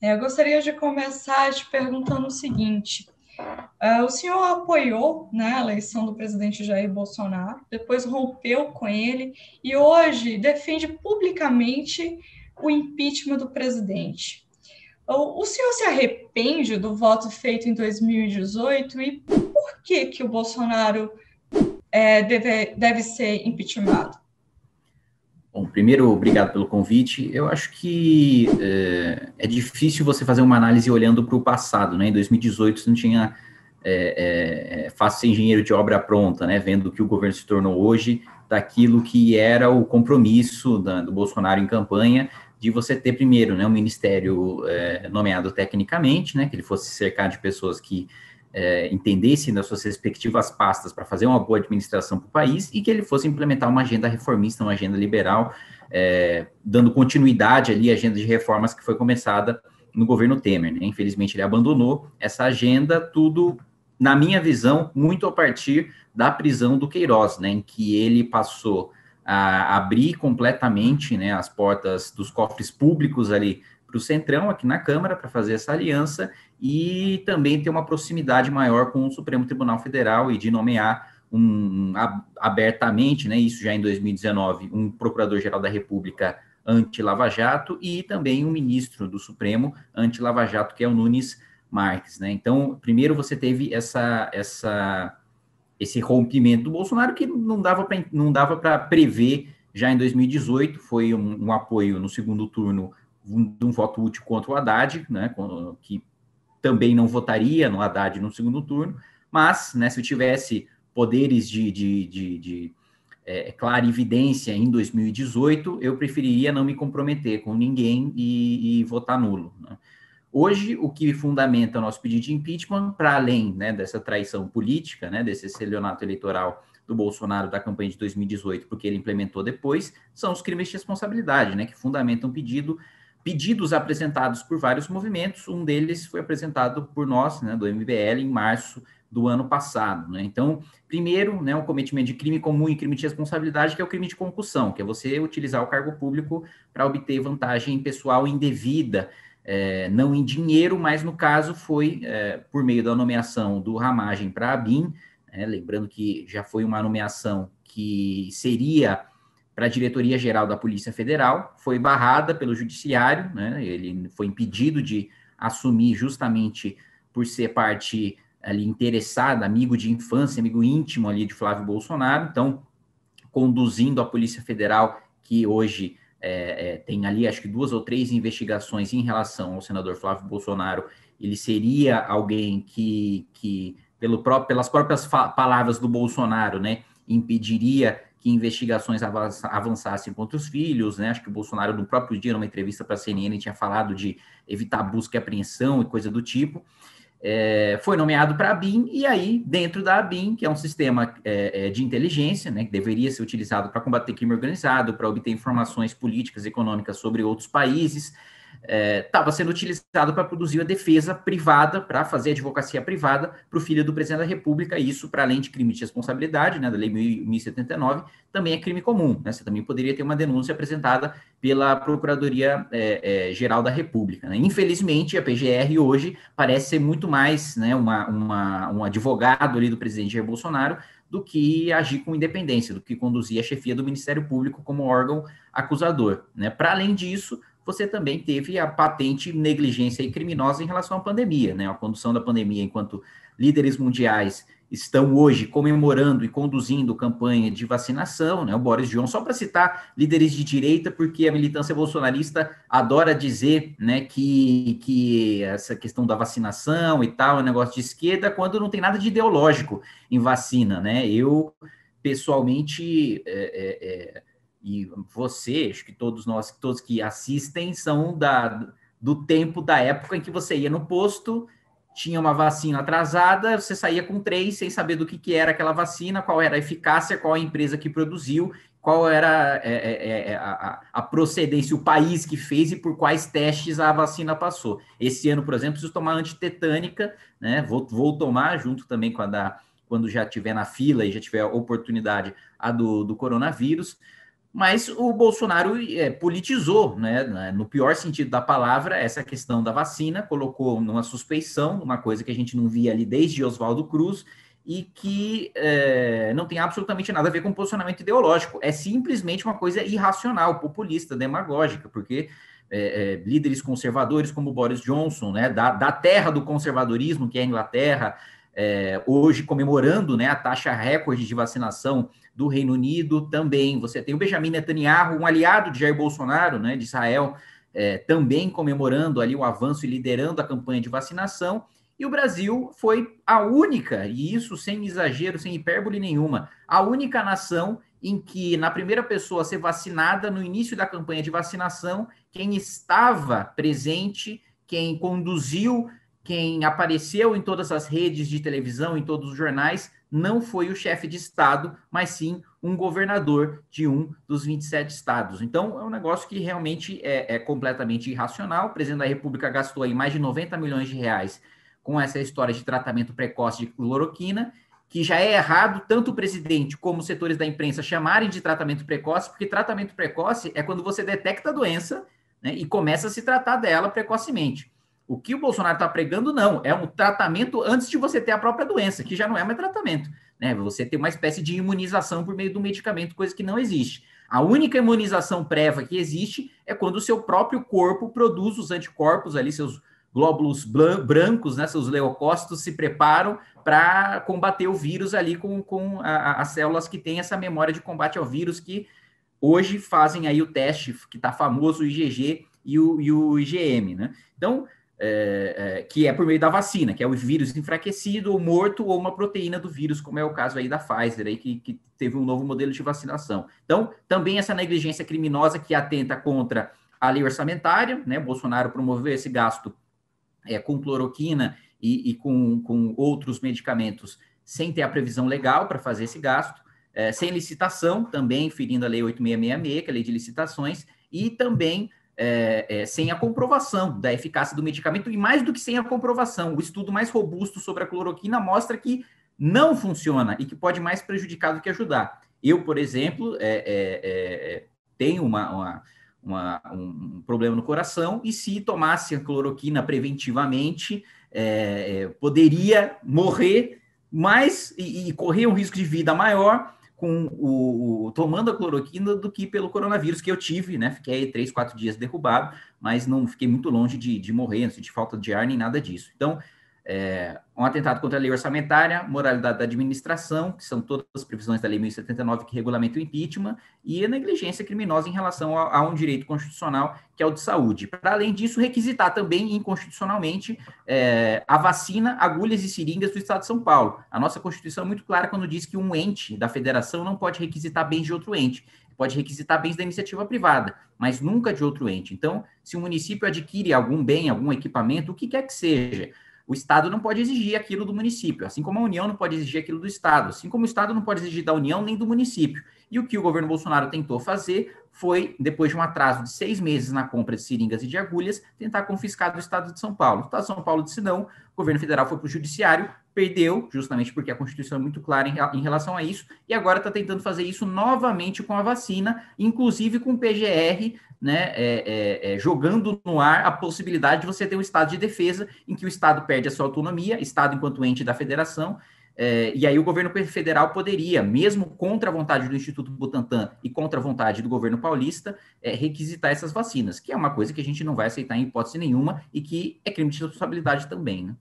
É, eu gostaria de começar te perguntando o seguinte: uh, o senhor apoiou né, a eleição do presidente Jair Bolsonaro, depois rompeu com ele e hoje defende publicamente o impeachment do presidente. O, o senhor se arrepende do voto feito em 2018 e por que que o Bolsonaro é, deve, deve ser impeachmentado? Bom, primeiro, obrigado pelo convite. Eu acho que é, é difícil você fazer uma análise olhando para o passado, né? Em 2018 você não tinha é, é, é ser engenheiro de obra pronta, né? Vendo o que o governo se tornou hoje, daquilo que era o compromisso da, do Bolsonaro em campanha, de você ter primeiro, né, um ministério é, nomeado tecnicamente, né? Que ele fosse cercar de pessoas que é, entendesse nas né, suas respectivas pastas para fazer uma boa administração para o país e que ele fosse implementar uma agenda reformista, uma agenda liberal, é, dando continuidade ali à agenda de reformas que foi começada no governo Temer. Né? Infelizmente, ele abandonou essa agenda, tudo, na minha visão, muito a partir da prisão do Queiroz, né, em que ele passou a abrir completamente né, as portas dos cofres públicos ali para o Centrão, aqui na Câmara, para fazer essa aliança e também ter uma proximidade maior com o Supremo Tribunal Federal e de nomear um, abertamente, né, isso já em 2019, um Procurador-Geral da República anti-Lava Jato e também um ministro do Supremo anti-Lava Jato, que é o Nunes Marques. Né? Então, primeiro você teve essa, essa, esse rompimento do Bolsonaro que não dava para prever já em 2018, foi um, um apoio no segundo turno de um voto útil contra o Haddad, né, que também não votaria no Haddad no segundo turno, mas né, se eu tivesse poderes de, de, de, de é, é clarividência em 2018, eu preferiria não me comprometer com ninguém e, e votar nulo. Né? Hoje, o que fundamenta o nosso pedido de impeachment, para além né, dessa traição política, né, desse selionato eleitoral do Bolsonaro da campanha de 2018, porque ele implementou depois, são os crimes de responsabilidade, né, que fundamentam o pedido pedidos apresentados por vários movimentos, um deles foi apresentado por nós, né, do MBL, em março do ano passado. Né? Então, primeiro, né, cometimento de crime comum e crime de responsabilidade, que é o crime de concussão, que é você utilizar o cargo público para obter vantagem pessoal indevida, é, não em dinheiro, mas no caso foi é, por meio da nomeação do Ramagem para a BIM, né. lembrando que já foi uma nomeação que seria para a diretoria geral da Polícia Federal, foi barrada pelo judiciário, né? Ele foi impedido de assumir justamente por ser parte ali interessada, amigo de infância, amigo íntimo ali de Flávio Bolsonaro, então conduzindo a Polícia Federal que hoje é, é, tem ali acho que duas ou três investigações em relação ao senador Flávio Bolsonaro, ele seria alguém que, que pelo próprio, pelas próprias palavras do Bolsonaro, né, impediria que investigações avançassem contra os filhos, né? Acho que o Bolsonaro, no próprio dia, numa entrevista para a CNN, tinha falado de evitar busca e apreensão e coisa do tipo. É, foi nomeado para a BIM, e aí, dentro da BIM, que é um sistema é, é, de inteligência, né, que deveria ser utilizado para combater crime organizado, para obter informações políticas e econômicas sobre outros países, estava é, sendo utilizado para produzir a defesa privada, para fazer advocacia privada para o filho do presidente da República, e isso, para além de crime de responsabilidade, né, da Lei 1079, também é crime comum. Né, você também poderia ter uma denúncia apresentada pela Procuradoria é, é, Geral da República. Né. Infelizmente, a PGR hoje parece ser muito mais né, uma, uma, um advogado ali do presidente Jair Bolsonaro do que agir com independência, do que conduzir a chefia do Ministério Público como órgão acusador. Né. Para além disso, você também teve a patente negligência e criminosa em relação à pandemia, né? A condução da pandemia, enquanto líderes mundiais estão hoje comemorando e conduzindo campanha de vacinação, né? O Boris Johnson, só para citar líderes de direita, porque a militância bolsonarista adora dizer, né, que, que essa questão da vacinação e tal é um negócio de esquerda, quando não tem nada de ideológico em vacina, né? Eu pessoalmente é, é, é e você, acho que todos nós, todos que assistem, são da, do tempo da época em que você ia no posto, tinha uma vacina atrasada, você saía com três sem saber do que, que era aquela vacina, qual era a eficácia, qual a empresa que produziu, qual era é, é, é, é a, a, procedência, o país que fez e por quais testes a vacina passou. Esse ano, por exemplo, preciso tomar antitetânica, né? Vou, vou tomar junto também com a da quando já tiver na fila e já tiver a oportunidade a do, do coronavírus, mas o Bolsonaro é, politizou, né, né, no pior sentido da palavra, essa questão da vacina, colocou numa suspeição, uma coisa que a gente não via ali desde Oswaldo Cruz, e que é, não tem absolutamente nada a ver com posicionamento ideológico, é simplesmente uma coisa irracional, populista, demagógica, porque é, é líderes conservadores como Boris Johnson, né, da, da terra do conservadorismo, que é a Inglaterra, é, hoje comemorando né, a taxa recorde de vacinação do Reino Unido também. Você tem o Benjamin Netanyahu, um aliado de Jair Bolsonaro, né, de Israel, é, também comemorando ali o avanço e liderando a campanha de vacinação. E o Brasil foi a única, e isso sem exagero, sem hipérbole nenhuma, a única nação em que, na primeira pessoa a ser vacinada, no início da campanha de vacinação, quem estava presente, quem conduziu, quem apareceu em todas as redes de televisão, em todos os jornais, não foi o chefe de Estado, mas sim um governador de um dos 27 estados. Então, é um negócio que realmente é, é completamente irracional. O presidente da República gastou aí mais de 90 milhões de reais com essa história de tratamento precoce de cloroquina, que já é errado tanto o presidente como os setores da imprensa chamarem de tratamento precoce, porque tratamento precoce é quando você detecta a doença né, e começa a se tratar dela precocemente. O que o Bolsonaro está pregando, não, é um tratamento antes de você ter a própria doença, que já não é mais tratamento. Né? Você tem uma espécie de imunização por meio do medicamento, coisa que não existe. A única imunização prévia que existe é quando o seu próprio corpo produz os anticorpos ali, seus glóbulos brancos, né, seus leucócitos se preparam para combater o vírus ali com, com a, as células que têm essa memória de combate ao vírus que hoje fazem aí o teste que está famoso, o IgG e o, e o IgM, né? Então, é, é, que é por meio da vacina, que é o vírus enfraquecido ou morto ou uma proteína do vírus, como é o caso aí da Pfizer, aí, que, que teve um novo modelo de vacinação. Então, também essa negligência criminosa que atenta contra a lei orçamentária, né? Bolsonaro promoveu esse gasto é, com cloroquina e, e com, com, outros medicamentos sem ter a previsão legal para fazer esse gasto, é, sem licitação, também ferindo a lei 8666, que é a lei de licitações, e também é, é, sem a comprovação da eficácia do medicamento e mais do que sem a comprovação. O estudo mais robusto sobre a cloroquina mostra que não funciona e que pode mais prejudicar do que ajudar. Eu, por exemplo, é, é, é tenho uma, uma, uma, um problema no coração e se tomasse a cloroquina preventivamente, é, poderia morrer mais e, e correr um risco de vida maior com o, o, tomando a cloroquina do que pelo coronavírus que eu tive, né? Fiquei três, quatro dias derrubado, mas não fiquei muito longe de, de morrer, assim, de falta de ar nem nada disso. Então, é, um atentado contra a lei orçamentária, moralidade da administração, que são todas as previsões da Lei 1079 que regulamentam o impeachment, e a negligência criminosa em relação a, a, um direito constitucional, que é o de saúde. Para além disso, requisitar também inconstitucionalmente é, a vacina, agulhas e seringas do Estado de São Paulo. A nossa Constituição é muito clara quando diz que um ente da federação não pode requisitar bens de outro ente pode requisitar bens da iniciativa privada, mas nunca de outro ente. Então, se o município adquire algum bem, algum equipamento, o que quer que seja, o Estado não pode exigir aquilo do município, assim como a União não pode exigir aquilo do Estado, assim como o Estado não pode exigir da União nem do município. E o que o governo Bolsonaro tentou fazer foi, depois de um atraso de seis meses na compra de seringas e de agulhas, tentar confiscar do Estado de São Paulo. O Estado de São Paulo disse não, o governo federal foi para o judiciário, perdeu, justamente porque a Constituição é muito clara em, em relação a isso, e agora está tentando fazer isso novamente com a vacina, inclusive com o PGR, né, é, é, é, jogando no ar a possibilidade de você ter um estado de defesa em que o Estado perde a sua autonomia, Estado enquanto ente da federação, é, e aí o governo federal poderia, mesmo contra a vontade do Instituto Butantan e contra a vontade do governo paulista, é, requisitar essas vacinas, que é uma coisa que a gente não vai aceitar em hipótese nenhuma e que é crime de responsabilidade também, né?